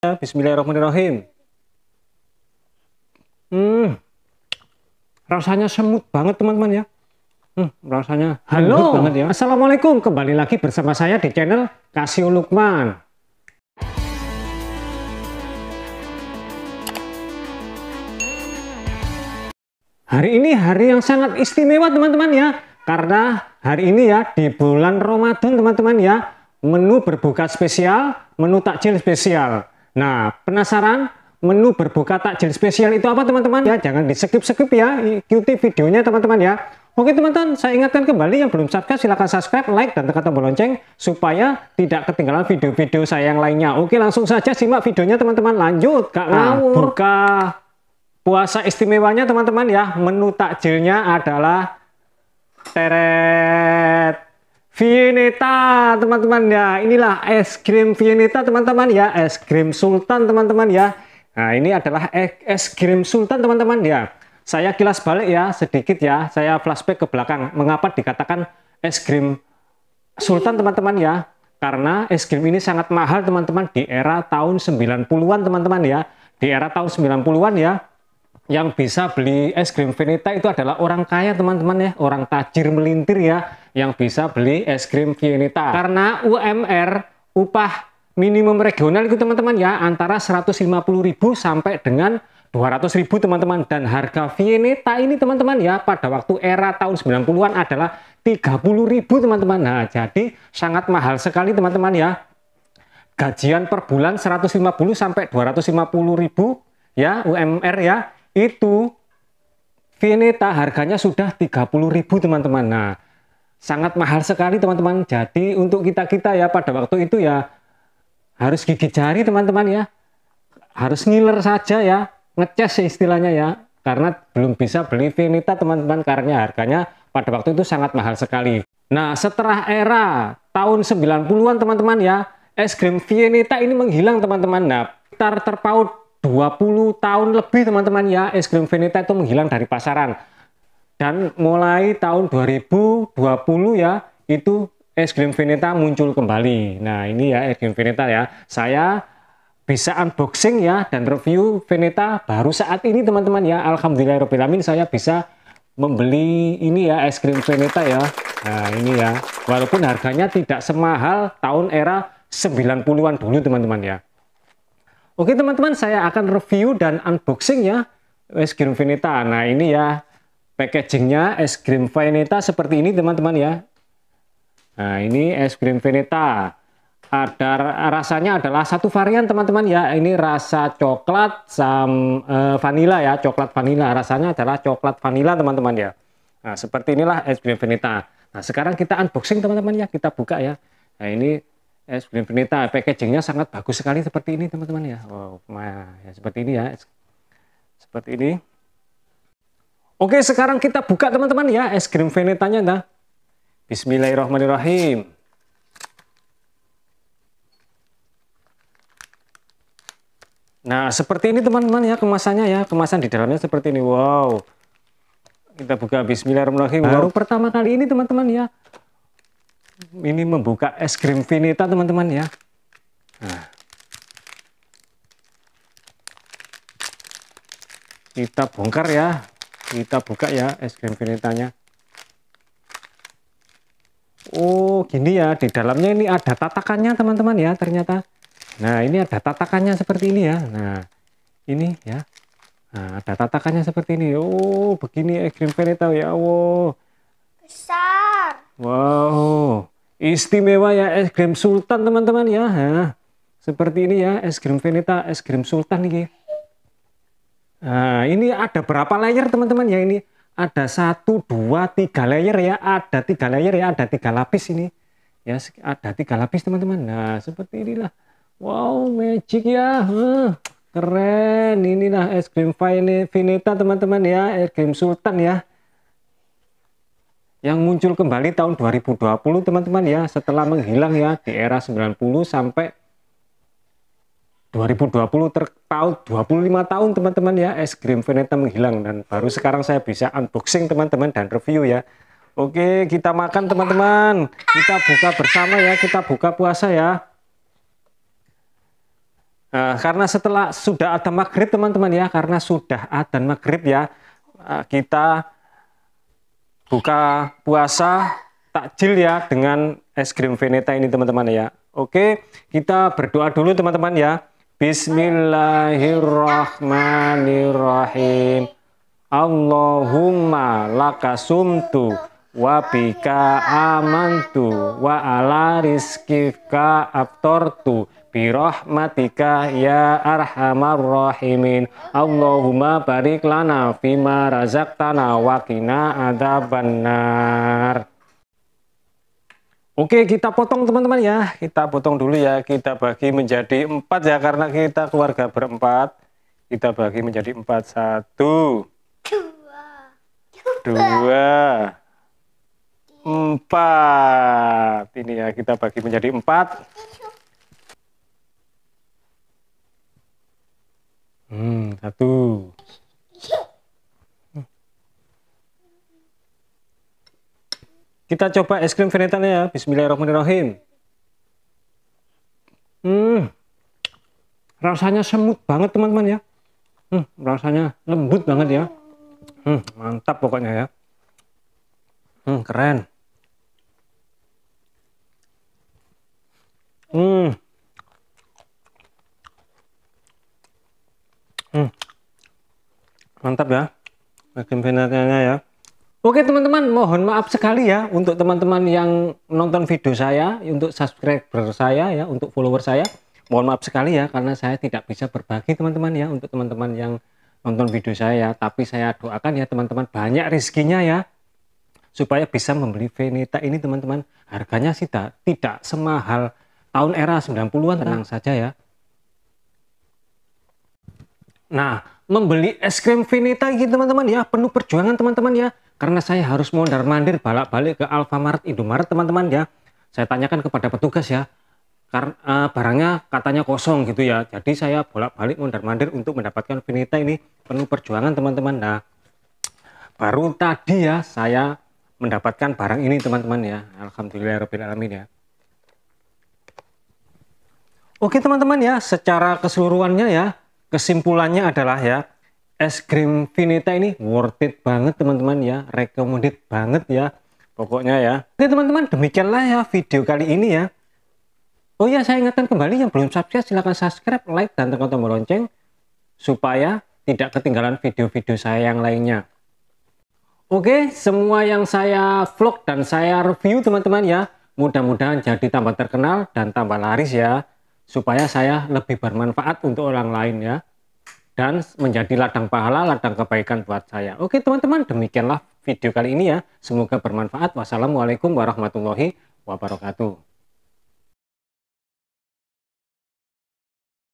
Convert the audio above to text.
Bismillahirrahmanirrahim. Hmm, rasanya semut banget teman-teman ya. Hmm, rasanya Halo, banget ya. Assalamualaikum. Kembali lagi bersama saya di channel Kasih Lukman. Hari ini hari yang sangat istimewa teman-teman ya. Karena hari ini ya di bulan Ramadan teman-teman ya. Menu berbuka spesial, menu takjil spesial. Nah, penasaran menu berbuka takjil spesial itu apa teman-teman? Ya, jangan di skip-skip ya, ikuti videonya teman-teman ya. Oke teman-teman, saya ingatkan kembali yang belum subscribe silahkan subscribe, like, dan tekan tombol lonceng supaya tidak ketinggalan video-video saya yang lainnya. Oke langsung saja simak videonya teman-teman, lanjut Kak nah, Buka puasa istimewanya teman-teman ya, menu takjilnya adalah teret Vieneta teman-teman ya inilah es krim Vieneta teman-teman ya es krim Sultan teman-teman ya nah ini adalah e-, es krim Sultan teman-teman ya saya kilas balik ya sedikit ya saya flashback ke belakang mengapa dikatakan es krim Sultan teman-teman ya karena es krim ini sangat mahal teman-teman di era tahun 90-an teman-teman ya di era tahun 90-an ya yang bisa beli es krim Vinita itu adalah orang kaya teman-teman ya, orang tajir melintir ya yang bisa beli es krim Vinita. Karena UMR upah minimum regional itu teman-teman ya antara 150.000 sampai dengan 200.000 teman-teman dan harga Vinita ini teman-teman ya pada waktu era tahun 90-an adalah 30.000 teman-teman. Nah, jadi sangat mahal sekali teman-teman ya. Gajian per bulan 150 sampai 250.000 ya UMR ya itu Vineta harganya sudah 30.000 teman-teman. Nah, sangat mahal sekali teman-teman. Jadi untuk kita-kita ya pada waktu itu ya harus gigit jari teman-teman ya. Harus ngiler saja ya, ngeces istilahnya ya. Karena belum bisa beli Vineta teman-teman karena harganya pada waktu itu sangat mahal sekali. Nah, setelah era tahun 90-an teman-teman ya, es krim Vineta ini menghilang teman-teman. Nah, tartar terpaut 20 tahun lebih teman-teman ya es krim Veneta itu menghilang dari pasaran. Dan mulai tahun 2020 ya itu es krim Veneta muncul kembali. Nah ini ya es krim Veneta ya. Saya bisa unboxing ya dan review Veneta baru saat ini teman-teman ya. Alhamdulillahirobbilalamin saya bisa membeli ini ya es krim Veneta ya. Nah ini ya walaupun harganya tidak semahal tahun era 90-an dulu teman-teman ya. Oke teman-teman, saya akan review dan unboxing ya es krim Vinita. Nah ini ya packagingnya es krim Vinita seperti ini teman-teman ya. Nah ini es krim Vinita. Ada rasanya adalah satu varian teman-teman ya. Ini rasa coklat sam eh, vanila ya, coklat vanila. Rasanya adalah coklat vanila teman-teman ya. Nah seperti inilah es krim Vinita. Nah sekarang kita unboxing teman-teman ya, kita buka ya. Nah ini es krim Benita. Packagingnya sangat bagus sekali seperti ini teman-teman ya. Wow, nah, ya seperti ini ya. Seperti ini. Oke, sekarang kita buka teman-teman ya es krim Venetanya. Nah. Bismillahirrahmanirrahim. Nah, seperti ini teman-teman ya kemasannya ya. Kemasan di dalamnya seperti ini. Wow. Kita buka bismillahirrahmanirrahim. Baru pertama kali ini teman-teman ya ini membuka es krim Vinita teman-teman ya. Nah. Kita bongkar ya. Kita buka ya es krim Vinitanya. Oh gini ya, di dalamnya ini ada tatakannya teman-teman ya ternyata. Nah ini ada tatakannya seperti ini ya. Nah ini ya. Nah, ada tatakannya seperti ini. Oh begini es krim Vinita ya. Wow. Istimewa ya es krim sultan teman-teman ya. Ha. seperti ini ya es krim Veneta, es krim sultan ini. Nah, ini ada berapa layer teman-teman ya ini? Ada satu, dua, tiga layer ya. Ada tiga layer ya. Ada tiga lapis ini. Ya, ada tiga lapis teman-teman. Nah, seperti inilah. Wow, magic ya. Huh, keren. Inilah es krim Veneta teman-teman ya. Es krim sultan ya yang muncul kembali tahun 2020 teman-teman ya setelah menghilang ya di era 90 sampai 2020 terpaut 25 tahun teman-teman ya es krim Veneta menghilang dan baru sekarang saya bisa unboxing teman-teman dan review ya Oke kita makan teman-teman kita buka bersama ya kita buka puasa ya nah, karena setelah sudah ada maghrib teman-teman ya karena sudah ada maghrib ya eh, kita buka puasa takjil ya dengan es krim Veneta ini teman-teman ya. Oke, kita berdoa dulu teman-teman ya. Bismillahirrahmanirrahim. Allahumma lakasumtu wa bika amantu wa ala rizkika abtortu bi rahmatika ya arhamar rahimin Allahumma barik lana fima razaqtana wa qina adzabannar Oke kita potong teman-teman ya kita potong dulu ya kita bagi menjadi empat ya karena kita keluarga berempat kita bagi menjadi empat satu dua, dua empat. Ini ya kita bagi menjadi empat. Hmm, satu. Kita coba es krim Venetan ya. Bismillahirrahmanirrahim. Hmm, rasanya semut banget teman-teman ya. Hmm, rasanya lembut banget ya. Hmm, mantap pokoknya ya. Hmm, keren. mantap ya bagian finalnya ya Oke teman-teman, mohon maaf sekali ya untuk teman-teman yang nonton video saya, untuk subscriber saya ya, untuk follower saya. Mohon maaf sekali ya karena saya tidak bisa berbagi teman-teman ya untuk teman-teman yang nonton video saya ya. Tapi saya doakan ya teman-teman banyak rezekinya ya supaya bisa membeli Veneta ini teman-teman. Harganya sih tak, tidak semahal tahun era 90-an tenang saja ya. Nah, membeli es krim Vinita gitu teman-teman ya. Penuh perjuangan teman-teman ya. Karena saya harus mondar-mandir balak-balik ke Alfamart, Indomaret teman-teman ya. Saya tanyakan kepada petugas ya. Karena uh, barangnya katanya kosong gitu ya. Jadi saya bolak-balik mondar-mandir untuk mendapatkan Vinita ini penuh perjuangan teman-teman. Nah, baru tadi ya saya mendapatkan barang ini teman-teman ya. Alhamdulillahirrahmanirrahim ya. Oke teman-teman ya, secara keseluruhannya ya, kesimpulannya adalah ya es krim Vinita ini worth it banget teman-teman ya recommended banget ya pokoknya ya oke teman-teman demikianlah ya video kali ini ya oh ya saya ingatkan kembali yang belum subscribe silahkan subscribe like dan tekan tombol lonceng supaya tidak ketinggalan video-video saya yang lainnya oke semua yang saya vlog dan saya review teman-teman ya mudah-mudahan jadi tambah terkenal dan tambah laris ya supaya saya lebih bermanfaat untuk orang lain ya dan menjadi ladang pahala, ladang kebaikan buat saya. Oke teman-teman, demikianlah video kali ini ya. Semoga bermanfaat. Wassalamualaikum warahmatullahi wabarakatuh.